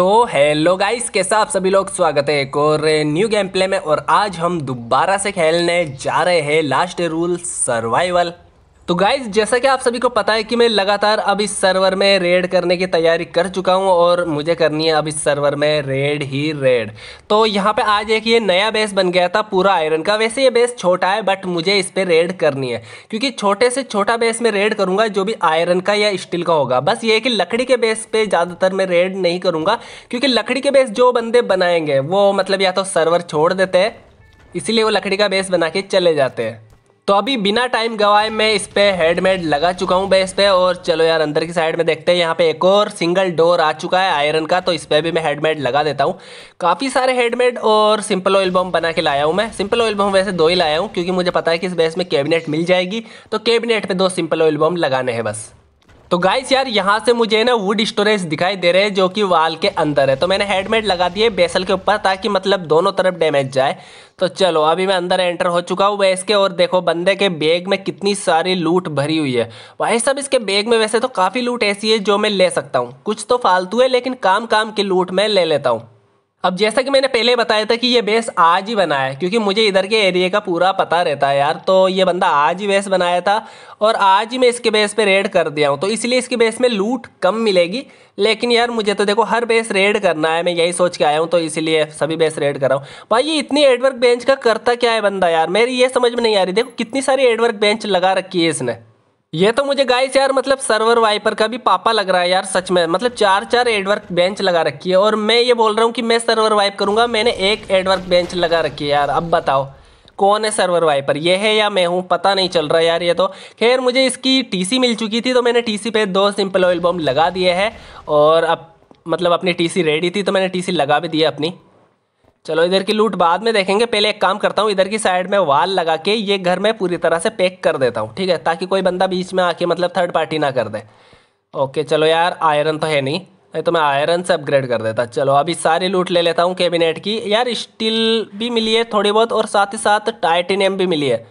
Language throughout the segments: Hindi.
तो हेलो गाइस कैसा आप सभी लोग स्वागत है एक और न्यू गेम प्ले में और आज हम दोबारा से खेलने जा रहे हैं लास्ट रूल सर्वाइवल तो गाइज जैसा कि आप सभी को पता है कि मैं लगातार अब इस सर्वर में रेड करने की तैयारी कर चुका हूं और मुझे करनी है अब इस सर्वर में रेड ही रेड तो यहाँ पे आज एक ये नया बेस बन गया था पूरा आयरन का वैसे ये बेस छोटा है बट मुझे इस पर रेड करनी है क्योंकि छोटे से छोटा बेस में रेड करूँगा जो भी आयरन का या स्टील का होगा बस ये है कि लकड़ी के बेस पर ज़्यादातर मैं रेड नहीं करूँगा क्योंकि लकड़ी के बेस जो बंदे बनाएंगे वो मतलब या तो सर्वर छोड़ देते हैं इसीलिए वो लकड़ी का बेस बना के चले जाते हैं तो अभी बिना टाइम गवाए मैं इस पर हेडमेड लगा चुका हूँ बेस पे और चलो यार अंदर की साइड में देखते हैं यहाँ पे एक और सिंगल डोर आ चुका है आयरन का तो इस पर भी मैं हेडमेड लगा देता हूँ काफ़ी सारे हेडमेड और सिंपल ऑयल बम बना के लाया हूँ मैं सिंपल ऑयल बम वैसे दो ही लाया हूँ क्योंकि मुझे पता है कि इस बेस में कैबिनेट मिल जाएगी तो कैबिनेट पर दो सिंपल ऑयल बम लगाने हैं बस तो गाइस यार यहाँ से मुझे ना वुड स्टोरेज दिखाई दे रहे हैं जो कि वाल के अंदर है तो मैंने हेडमेट लगा दिए बेसल के ऊपर ताकि मतलब दोनों तरफ डैमेज जाए तो चलो अभी मैं अंदर एंटर हो चुका हूँ वैसे और देखो बंदे के बैग में कितनी सारी लूट भरी हुई है भाई साहब इसके बैग में वैसे तो काफ़ी लूट ऐसी है जो मैं ले सकता हूँ कुछ तो फालतू है लेकिन काम काम की लूट मैं ले लेता हूँ अब जैसा कि मैंने पहले बताया था कि ये बेस आज ही बना है क्योंकि मुझे इधर के एरिया का पूरा पता रहता है यार तो ये बंदा आज ही बेस बनाया था और आज ही मैं इसके बेस पे रेड कर दिया हूँ तो इसलिए इसके बेस में लूट कम मिलेगी लेकिन यार मुझे तो देखो हर बेस रेड करना है मैं यही सोच के आया हूँ तो इसीलिए सभी बेस रेड कर रहा हूँ भाई ये इतनी एडवर्क बेंच का करता क्या है बंदा यार मेरी ये समझ में नहीं आ रही देखो कितनी सारी एडवर्क बेंच लगा रखी है इसने ये तो मुझे गाइस यार मतलब सर्वर वाइपर का भी पापा लग रहा है यार सच में मतलब चार चार एडवर्क बेंच लगा रखी है और मैं ये बोल रहा हूँ कि मैं सर्वर वाइप करूँगा मैंने एक एडवर्क बेंच लगा रखी है यार अब बताओ कौन है सर्वर वाइपर ये है या मैं हूँ पता नहीं चल रहा यार ये तो खैर मुझे इसकी टीसी मिल चुकी थी तो मैंने टीसी पे दो सिंपल ऑयल बॉम्ब लगा दिए हैं और अब मतलब अपनी टीसी रेडी थी तो मैंने टीसी लगा भी दिया अपनी चलो इधर की लूट बाद में देखेंगे पहले एक काम करता हूँ इधर की साइड में वाल लगा के ये घर में पूरी तरह से पैक कर देता हूँ ठीक है ताकि कोई बंदा बीच में आके मतलब थर्ड पार्टी ना कर दे ओके चलो यार आयरन तो है नहीं नहीं तो मैं आयरन से अपग्रेड कर देता चलो अभी सारी लूट ले लेता हूँ कैबिनेट की यार स्टील भी मिली है थोड़ी बहुत और साथ ही साथ टाइटेनियम भी मिली है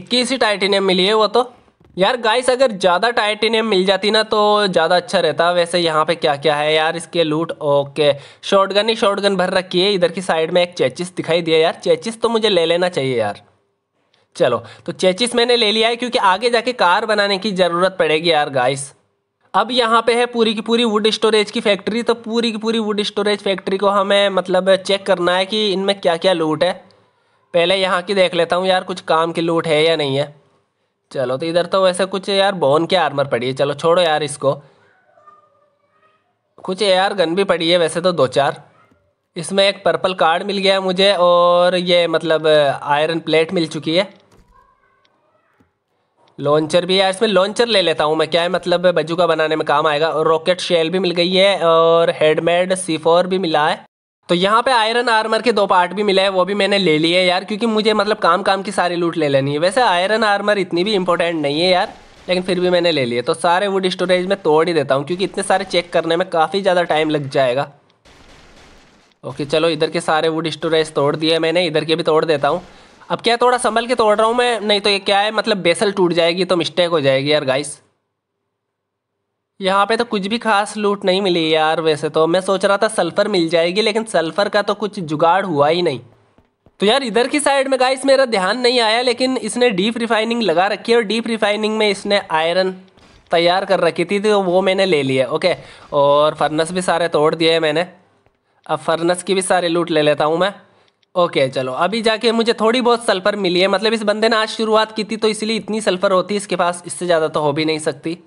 इक्कीस ही टाइटेनियम मिली है वो तो यार गाइस अगर ज़्यादा टाइटेनियम मिल जाती ना तो ज़्यादा अच्छा रहता वैसे यहाँ पे क्या क्या है यार इसके लूट ओके शॉटगन ही शॉटगन भर रखी है इधर की साइड में एक चेचिस दिखाई दिया यार चेचिस तो मुझे ले लेना चाहिए यार चलो तो चेचिस मैंने ले लिया है क्योंकि आगे जाके कार बनाने की ज़रूरत पड़ेगी यार गाइस अब यहाँ पे है पूरी की पूरी वुड स्टोरेज की फैक्ट्री तो पूरी की पूरी वुड स्टोरेज फैक्ट्री को हमें मतलब चेक करना है कि इनमें क्या क्या लूट है पहले यहाँ की देख लेता हूँ यार कुछ काम की लूट है या नहीं है चलो तो इधर तो वैसे कुछ यार बोन के आर्मर पड़ी है चलो छोड़ो यार इसको कुछ यार गन भी पड़ी है वैसे तो दो चार इसमें एक पर्पल कार्ड मिल गया मुझे और ये मतलब आयरन uh, प्लेट मिल चुकी है लॉन्चर भी है इसमें लॉन्चर ले लेता हूँ मैं क्या है मतलब बजू का बनाने में काम आएगा और रॉकेट शेल भी मिल गई है और हेडमेड सी फोर भी मिला है तो यहाँ पे आयरन आर्मर के दो पार्ट भी मिले हैं वो भी मैंने ले लिए यार क्योंकि मुझे मतलब काम काम की सारी लूट ले लेनी है वैसे आयरन आर्मर इतनी भी इंपॉर्टेंट नहीं है यार लेकिन फिर भी मैंने ले लिए तो सारे वुड स्टोरेज में तोड़ ही देता हूँ क्योंकि इतने सारे चेक करने में काफ़ी ज़्यादा टाइम लग जाएगा ओके चलो इधर के सारे वुड स्टोरेज तोड़ दिए मैंने इधर के भी तोड़ देता हूँ अब क्या थोड़ा संभल के तोड़ रहा हूँ मैं नहीं तो ये क्या है मतलब बेसल टूट जाएगी तो मिस्टेक हो जाएगी यार गाइस यहाँ पे तो कुछ भी खास लूट नहीं मिली यार वैसे तो मैं सोच रहा था सल्फ़र मिल जाएगी लेकिन सल्फ़र का तो कुछ जुगाड़ हुआ ही नहीं तो यार इधर की साइड में गाइस मेरा ध्यान नहीं आया लेकिन इसने डीप रिफाइनिंग लगा रखी है और डीप रिफाइनिंग में इसने आयरन तैयार कर रखी थी तो वो मैंने ले लिया ओके और फर्नस भी सारे तोड़ दिए मैंने अब फर्नस की भी सारे लूट ले लेता हूँ मैं ओके चलो अभी जाके मुझे थोड़ी बहुत सल्फ़र मिली है मतलब इस बंदे ने आज शुरुआत की थी तो इसलिए इतनी सल्फ़र होती है इसके पास इससे ज़्यादा तो हो भी नहीं सकती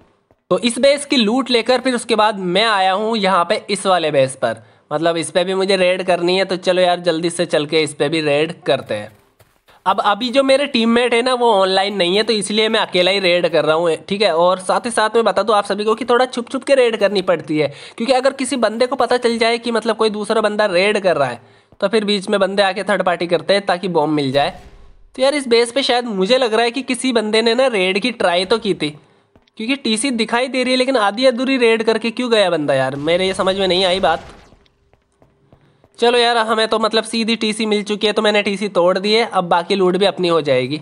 तो इस बेस की लूट लेकर फिर उसके बाद मैं आया हूँ यहाँ पे इस वाले बेस पर मतलब इस पर भी मुझे रेड करनी है तो चलो यार जल्दी से चल के इस पर भी रेड करते हैं अब अभी जो मेरे टीममेट है ना वो ऑनलाइन नहीं है तो इसलिए मैं अकेला ही रेड कर रहा हूँ ठीक है और साथ ही साथ मैं बता दूँ आप सभी को कि थोड़ा छुप छुप के रेड करनी पड़ती है क्योंकि अगर किसी बंदे को पता चल जाए कि मतलब कोई दूसरा बंदा रेड कर रहा है तो फिर बीच में बंदे आके थर्ड पार्टी करते हैं ताकि बॉम्ब मिल जाए तो यार इस बेस पर शायद मुझे लग रहा है कि किसी बंदे ने ना रेड की ट्राई तो की थी क्योंकि टीसी दिखाई दे रही है लेकिन आधी अधूरी रेड करके क्यों गया बंदा यार मेरे ये समझ में नहीं आई बात चलो यार हमें तो मतलब सीधी टीसी मिल चुकी है तो मैंने टीसी तोड़ दी है अब बाकी लूट भी अपनी हो जाएगी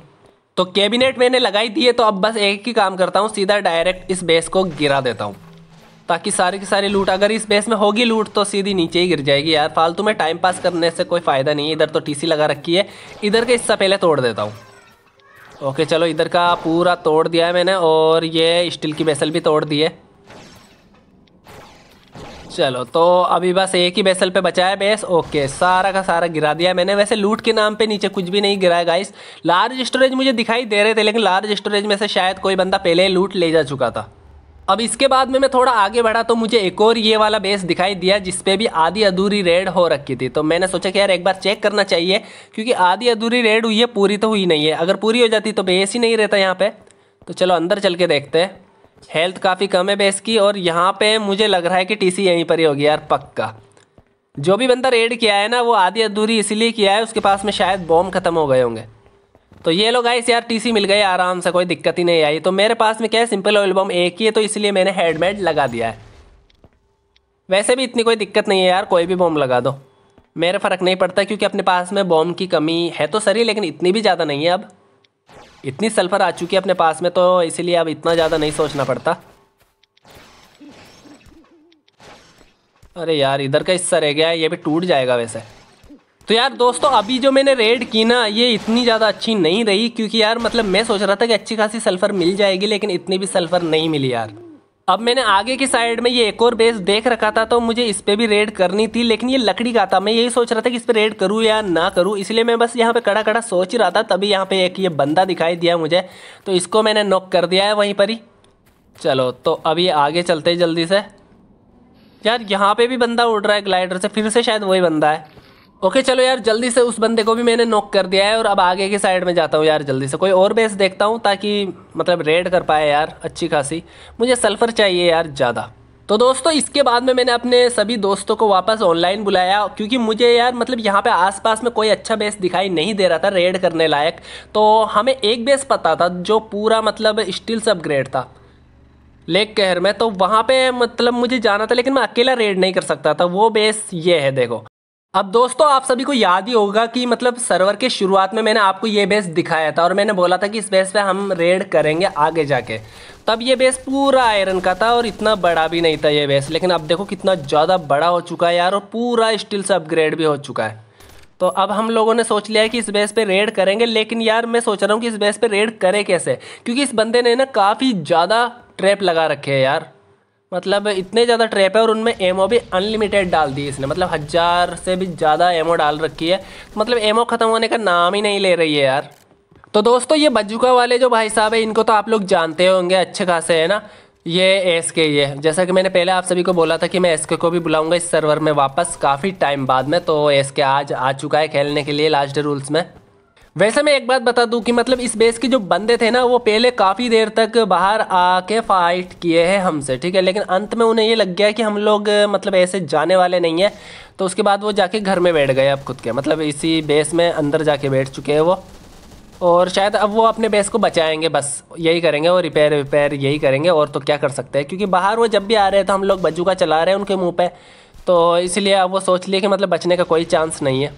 तो कैबिनेट मैंने लगाई दी है तो अब बस एक ही काम करता हूँ सीधा डायरेक्ट इस बेस को गिरा देता हूँ ताकि सारी की सारी लूट अगर इस बेस में होगी लूट तो सीधी नीचे ही गिर जाएगी यार फालतू में टाइम पास करने से कोई फ़ायदा नहीं है इधर तो टीसी लगा रखी है इधर के हिस्सा पहले तोड़ देता हूँ ओके चलो इधर का पूरा तोड़ दिया है मैंने और ये स्टील की बेसल भी तोड़ दी है चलो तो अभी बस एक ही बेसल पे बचा है बेस ओके सारा का सारा गिरा दिया मैंने वैसे लूट के नाम पे नीचे कुछ भी नहीं गिराया गाइस लार्ज स्टोरेज मुझे दिखाई दे रहे थे लेकिन लार्ज स्टोरेज में से शायद कोई बंदा पहले लूट ले जा चुका था अब इसके बाद में मैं थोड़ा आगे बढ़ा तो मुझे एक और ये वाला बेस दिखाई दिया जिसपे भी आधी अधूरी रेड हो रखी थी तो मैंने सोचा कि यार एक बार चेक करना चाहिए क्योंकि आधी अधूरी रेड हुई है पूरी तो हुई नहीं है अगर पूरी हो जाती तो बेस ही नहीं रहता यहाँ पे तो चलो अंदर चल के देखते हैं हेल्थ काफ़ी कम है बेस की और यहाँ पर मुझे लग रहा है कि टी यहीं पर ही होगी यार पक्का जो भी बंदा रेड किया है ना वो आधी अधूरी इसीलिए किया है उसके पास में शायद बॉम्ब खत्म हो गए होंगे तो ये लोग गाइस यार टीसी मिल गए आराम से कोई दिक्कत ही नहीं आई तो मेरे पास में क्या है सिंपल एल्बम एक ही है तो इसलिए मैंने हेडमेड लगा दिया है वैसे भी इतनी कोई दिक्कत नहीं है यार कोई भी बॉम्ब लगा दो मेरे फ़र्क नहीं पड़ता क्योंकि अपने पास में बॉम्ब की कमी है तो सर लेकिन इतनी भी ज़्यादा नहीं है अब इतनी सल्फ़र आ चुकी है अपने पास में तो इसीलिए अब इतना ज़्यादा नहीं सोचना पड़ता अरे यार इधर का हिस्सा रह गया है ये भी टूट जाएगा वैसे तो यार दोस्तों अभी जो मैंने रेड की ना ये इतनी ज़्यादा अच्छी नहीं रही क्योंकि यार मतलब मैं सोच रहा था कि अच्छी खासी सल्फ़र मिल जाएगी लेकिन इतनी भी सल्फ़र नहीं मिली यार अब मैंने आगे की साइड में ये एक और बेस देख रखा था तो मुझे इस पर भी रेड करनी थी लेकिन ये लकड़ी का था मैं यही सोच रहा था कि इस पर रेड करूँ या ना करूँ इसलिए मैं बस यहाँ पे कड़ा कड़ा सोच ही रहा था तभी यहाँ पे एक ये बंदा दिखाई दिया मुझे तो इसको मैंने नॉक कर दिया है वहीं पर ही चलो तो अभी आगे चलते जल्दी से यार यहाँ पे भी बंदा उड़ रहा है ग्लाइडर से फिर से शायद वही बंदा है ओके चलो यार जल्दी से उस बंदे को भी मैंने नॉक कर दिया है और अब आगे की साइड में जाता हूँ यार जल्दी से कोई और बेस देखता हूँ ताकि मतलब रेड कर पाए यार अच्छी खासी मुझे सल्फ़र चाहिए यार ज़्यादा तो दोस्तों इसके बाद में मैंने अपने सभी दोस्तों को वापस ऑनलाइन बुलाया क्योंकि मुझे यार मतलब यहाँ पे आसपास में कोई अच्छा बेस दिखाई नहीं दे रहा था रेड करने लायक तो हमें एक बेस पता था जो पूरा मतलब स्टील से अपग्रेड था लेक कहर में तो वहाँ पे मतलब मुझे जाना था लेकिन मैं अकेला रेड नहीं कर सकता था वो बेस ये है देखो अब दोस्तों आप सभी को याद ही होगा कि मतलब सर्वर के शुरुआत में मैंने आपको ये बेस दिखाया था और मैंने बोला था कि इस बेस पे हम रेड करेंगे आगे जाके तब ये बेस पूरा आयरन का था और इतना बड़ा भी नहीं था ये बेस लेकिन अब देखो कितना ज़्यादा बड़ा हो चुका है यार और पूरा स्टील से अपग्रेड भी हो चुका है तो अब हम लोगों ने सोच लिया है कि इस बेस पे रेड करेंगे लेकिन यार मैं सोच रहा हूँ कि इस बेस पे रेड करें कैसे क्योंकि इस बंदे ने ना काफ़ी ज़्यादा ट्रैप लगा रखे है यार मतलब इतने ज़्यादा ट्रैप है और उनमें एमओ भी अनलिमिटेड डाल दी इसने मतलब हज़ार से भी ज़्यादा एमओ डाल रखी है मतलब एमओ ख़त्म होने का नाम ही नहीं ले रही है यार तो दोस्तों ये बजुका वाले जो भाई साहब है इनको तो आप लोग जानते होंगे अच्छे खासे है ना ये एस के ये जैसा कि मैंने पहले आप सभी को बोला था कि मैं एस के को भी बुलाऊंगा इस सर्वर में वापस काफ़ी टाइम बाद में तो एस के आज आ चुका है खेलने के लिए लास्ट रूल्स में वैसे मैं एक बात बता दूं कि मतलब इस बेस के जो बंदे थे ना वो पहले काफ़ी देर तक बाहर आके फाइट किए हैं हमसे ठीक है लेकिन अंत में उन्हें ये लग गया कि हम लोग मतलब ऐसे जाने वाले नहीं हैं तो उसके बाद वो जाके घर में बैठ गए अब खुद के मतलब इसी बेस में अंदर जाके बैठ चुके हैं वो और शायद अब वो अपने बेस को बचाएंगे बस यही करेंगे और रिपेयर रिपेयर यही करेंगे और तो क्या कर सकते हैं क्योंकि बाहर वो जब भी आ रहे थे हम लोग बजूका चला रहे हैं उनके मुँह पर तो इसलिए अब वो सोच लिए कि मतलब बचने का कोई चांस नहीं है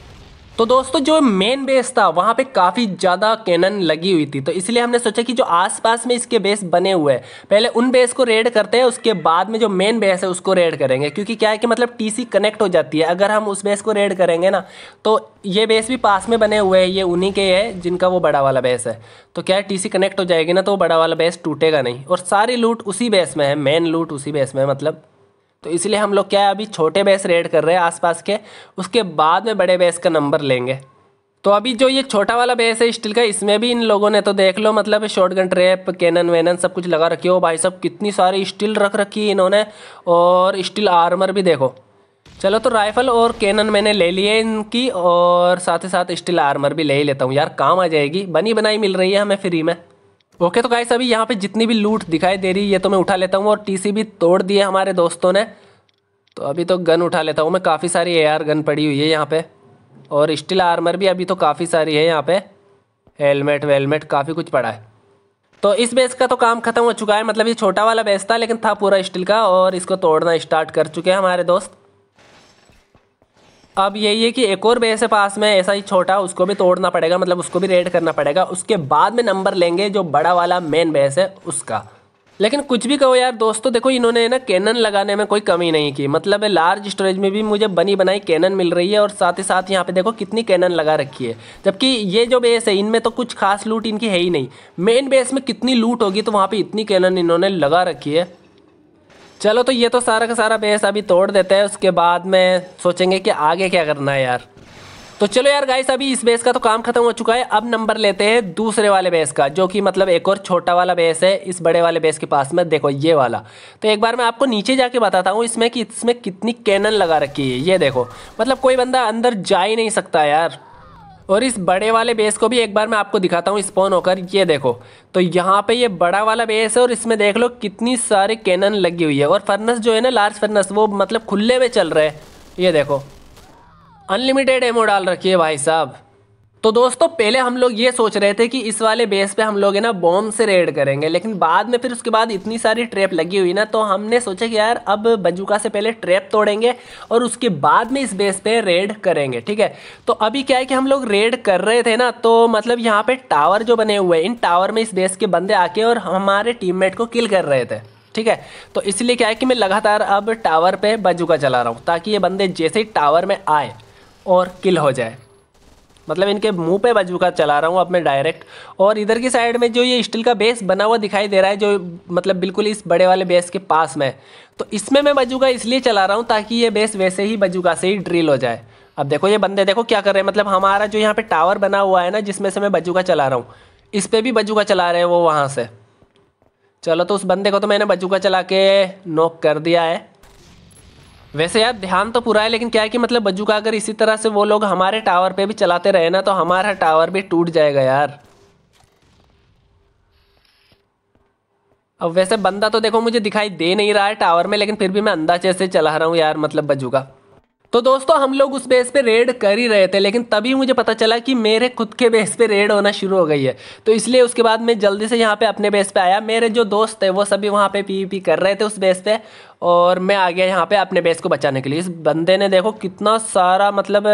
तो दोस्तों जो मेन बेस था वहाँ पे काफ़ी ज़्यादा कैनन लगी हुई थी तो इसलिए हमने सोचा कि जो आसपास में इसके बेस बने हुए हैं पहले उन बेस को रेड करते हैं उसके बाद में जो मेन बेस है उसको रेड करेंगे क्योंकि क्या है कि मतलब टीसी कनेक्ट हो जाती है अगर हम उस बेस को रेड करेंगे ना तो ये बेस भी पास में बने हुए हैं ये उन्हीं के है जिनका वो बड़ा वाला बेस है तो क्या है सी कनेक्ट हो जाएगी ना तो वो बड़ा वाला बेस टूटेगा नहीं और सारी लूट उसी बेस में है मेन लूट उसी बेस में मतलब तो इसलिए हम लोग क्या है अभी छोटे बेस रेड कर रहे हैं आसपास के उसके बाद में बड़े बेस का नंबर लेंगे तो अभी जो ये छोटा वाला बेस है स्टील का इसमें भी इन लोगों ने तो देख लो मतलब शॉर्ट गन ट्रेप कैनन वैनन सब कुछ लगा रखी हो भाई सब कितनी सारी स्टील रख रखी है इन्होंने और स्टील आर्मर भी देखो चलो तो राइफल और कैनन मैंने ले लिए इनकी और साथ ही साथ स्टील आर्मर भी ले ही लेता हूँ यार काम आ जाएगी बनी बनाई मिल रही है हमें फ्री में ओके तो गाइस अभी यहाँ पे जितनी भी लूट दिखाई दे रही है ये तो मैं उठा लेता हूँ और टीसी भी तोड़ दिए हमारे दोस्तों ने तो अभी तो गन उठा लेता हूँ मैं काफ़ी सारी एआर गन पड़ी हुई है यहाँ पे और स्टील आर्मर भी अभी तो काफ़ी सारी है यहाँ पे हेलमेट वेलमेट काफ़ी कुछ पड़ा है तो इस बेस का तो काम खत्म हो चुका है मतलब ये छोटा वाला बेस था लेकिन था पूरा स्टील का और इसको तोड़ना स्टार्ट कर चुके हैं हमारे दोस्त अब यही है कि एक और बेस है पास में ऐसा ही छोटा उसको भी तोड़ना पड़ेगा मतलब उसको भी रेड करना पड़ेगा उसके बाद में नंबर लेंगे जो बड़ा वाला मेन बेस है उसका लेकिन कुछ भी कहो यार दोस्तों देखो इन्होंने ना कैनन लगाने में कोई कमी नहीं की मतलब लार्ज स्टोरेज में भी मुझे बनी बनाई कैनन मिल रही है और साथ ही साथ यहाँ पे देखो कितनी कैनन लगा रखी है जबकि ये जो बेस है इनमें तो कुछ खास लूट इनकी है ही नहीं मेन बेस में कितनी लूट होगी तो वहाँ पर इतनी कैनन इन्होंने लगा रखी है चलो तो ये तो सारा का सारा बेस अभी तोड़ देते हैं उसके बाद में सोचेंगे कि आगे क्या करना है यार तो चलो यार गाइस अभी इस बेस का तो काम खत्म हो चुका है अब नंबर लेते हैं दूसरे वाले बेस का जो कि मतलब एक और छोटा वाला बेस है इस बड़े वाले बेस के पास में देखो ये वाला तो एक बार मैं आपको नीचे जाके बताता हूँ इसमें कि इसमें कितनी कैनन लगा रखी है ये देखो मतलब कोई बंदा अंदर जा ही नहीं सकता यार और इस बड़े वाले बेस को भी एक बार मैं आपको दिखाता हूँ स्पॉन होकर ये देखो तो यहाँ पे ये बड़ा वाला बेस है और इसमें देख लो कितनी सारी कैनन लगी हुई है और फर्नस जो है ना लार्ज फर्नस वो मतलब खुले में चल रहे हैं ये देखो अनलिमिटेड एमो डाल रखी है भाई साहब तो दोस्तों पहले हम लोग ये सोच रहे थे कि इस वाले बेस पे हम लोग है ना बॉम्ब से रेड करेंगे लेकिन बाद में फिर उसके बाद इतनी सारी ट्रैप लगी हुई ना तो हमने सोचा कि यार अब बंजुका से पहले ट्रैप तोड़ेंगे और उसके बाद में इस बेस पे रेड करेंगे ठीक है तो अभी क्या है कि हम लोग रेड कर रहे थे ना तो मतलब यहाँ पर टावर जो बने हुए हैं इन टावर में इस बेस के बंदे आके और हमारे टीम को किल कर रहे थे ठीक है तो इसलिए क्या है कि मैं लगातार अब टावर पर बजूका चला रहा हूँ ताकि ये बंदे जैसे ही टावर में आए और किल हो जाए मतलब इनके मुंह पे का चला रहा हूँ अब मैं डायरेक्ट और इधर की साइड में जो ये स्टील का बेस बना हुआ दिखाई दे रहा है जो मतलब बिल्कुल इस बड़े वाले बेस के पास में तो इसमें मैं का इसलिए चला रहा हूँ ताकि ये बेस वैसे ही बजूका से ही ड्रिल हो जाए अब देखो ये बंदे देखो क्या कर रहे हैं मतलब हमारा जो यहाँ पर टावर बना हुआ है ना जिसमें से मैं का चला रहा हूँ इस पर भी का चला रहे हैं वो वहाँ से चलो तो उस बंदे को तो मैंने का चला के नोक कर दिया है वैसे यार ध्यान तो पूरा है लेकिन क्या है कि मतलब बज्जू का अगर इसी तरह से वो लोग हमारे टावर पे भी चलाते रहे ना तो हमारा टावर भी टूट जाएगा यार अब वैसे बंदा तो देखो मुझे दिखाई दे नहीं रहा है टावर में लेकिन फिर भी मैं अंदाजे से चला रहा हूँ यार मतलब बज्जू का तो दोस्तों हम लोग उस बेस पे रेड कर ही रहे थे लेकिन तभी मुझे पता चला कि मेरे खुद के बेस पे रेड होना शुरू हो गई है तो इसलिए उसके बाद मैं जल्दी से यहाँ पे अपने बेस पे आया मेरे जो दोस्त थे वो सभी वहाँ पे पीवीपी कर रहे थे उस बेस पे और मैं आ गया यहाँ पे अपने बेस को बचाने के लिए इस बंदे ने देखो कितना सारा मतलब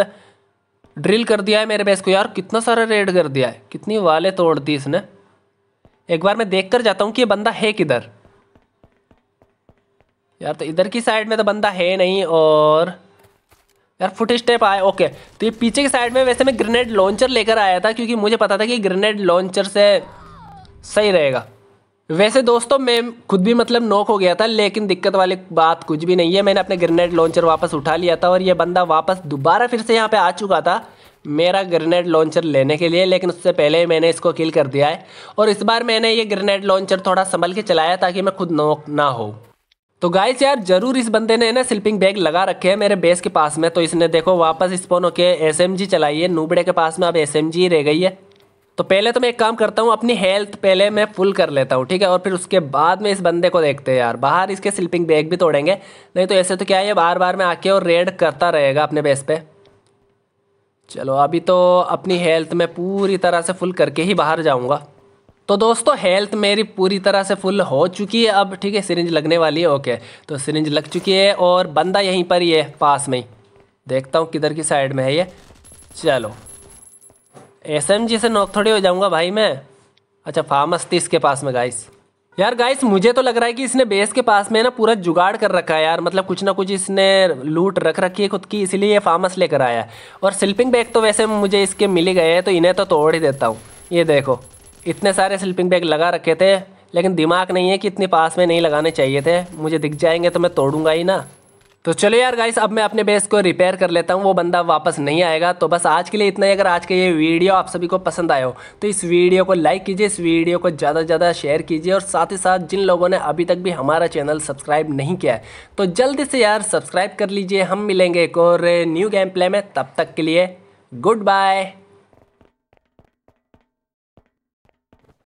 ड्रिल कर दिया है मेरे बेस को यार कितना सारा रेड कर दिया है कितनी वाले तोड़ दी इसने एक बार मैं देख कर जाता हूँ कि ये बंदा है किधर यार तो इधर की साइड में तो बंदा है नहीं और यार फुट स्टेप आए ओके तो ये पीछे की साइड में वैसे मैं ग्रेनेड लॉन्चर लेकर आया था क्योंकि मुझे पता था कि ग्रेनेड लॉन्चर से सही रहेगा वैसे दोस्तों मैं खुद भी मतलब नोक हो गया था लेकिन दिक्कत वाली बात कुछ भी नहीं है मैंने अपने ग्रेनेड लॉन्चर वापस उठा लिया था और ये बंदा वापस दोबारा फिर से यहाँ पे आ चुका था मेरा ग्रेनेड लॉन्चर लेने के लिए लेकिन उससे पहले ही मैंने इसको किल कर दिया है और इस बार मैंने ये ग्रेनेड लॉन्चर थोड़ा संभल के चलाया ताकि मैं खुद नोक ना हो तो गाइस यार जरूर इस बंदे ने ना स्लिपिंग बैग लगा रखे हैं मेरे बेस के पास में तो इसने देखो वापस स्पोन होके एस एम जी चलाई है नूबड़े के पास में अब एस एम जी रह गई है तो पहले तो मैं एक काम करता हूँ अपनी हेल्थ पहले मैं फुल कर लेता हूँ ठीक है और फिर उसके बाद में इस बंदे को देखते हैं यार बाहर इसके स्लिपिंग बैग भी तोड़ेंगे नहीं तो ऐसे तो क्या है बार बार में आके और रेड करता रहेगा अपने बेस पर चलो अभी तो अपनी हेल्थ में पूरी तरह से फुल करके ही बाहर जाऊँगा तो दोस्तों हेल्थ मेरी पूरी तरह से फुल हो चुकी है अब ठीक है सिरिंज लगने वाली है ओके तो सिरिंज लग चुकी है और बंदा यहीं पर ही है पास में ही देखता हूँ किधर की साइड में है ये चलो एस एम जी से नोक थोड़ी हो जाऊँगा भाई मैं अच्छा फार्मस थी इसके पास में गाइस यार गाइस मुझे तो लग रहा है कि इसने बेस के पास में ना पूरा जुगाड़ कर रखा है यार मतलब कुछ ना कुछ इसने लूट रख रखी है खुद की इसीलिए ये फार्मस लेकर आया और स्लिपिंग बैग तो वैसे मुझे इसके मिल गए हैं तो इन्हें तो तोड़ ही देता हूँ ये देखो इतने सारे स्लीपिंग बैग लगा रखे थे लेकिन दिमाग नहीं है कि इतने पास में नहीं लगाने चाहिए थे मुझे दिख जाएंगे तो मैं तोड़ूंगा ही ना तो चलो यार गाइस अब मैं अपने बेस को रिपेयर कर लेता हूँ वो बंदा वापस नहीं आएगा तो बस आज के लिए इतना ही अगर आज के ये वीडियो आप सभी को पसंद आए हो तो इस वीडियो को लाइक कीजिए इस वीडियो को ज़्यादा से ज़्यादा शेयर कीजिए और साथ ही साथ जिन लोगों ने अभी तक भी हमारा चैनल सब्सक्राइब नहीं किया है तो जल्दी से यार सब्सक्राइब कर लीजिए हम मिलेंगे एक और न्यू गेम प्ले में तब तक के लिए गुड बाय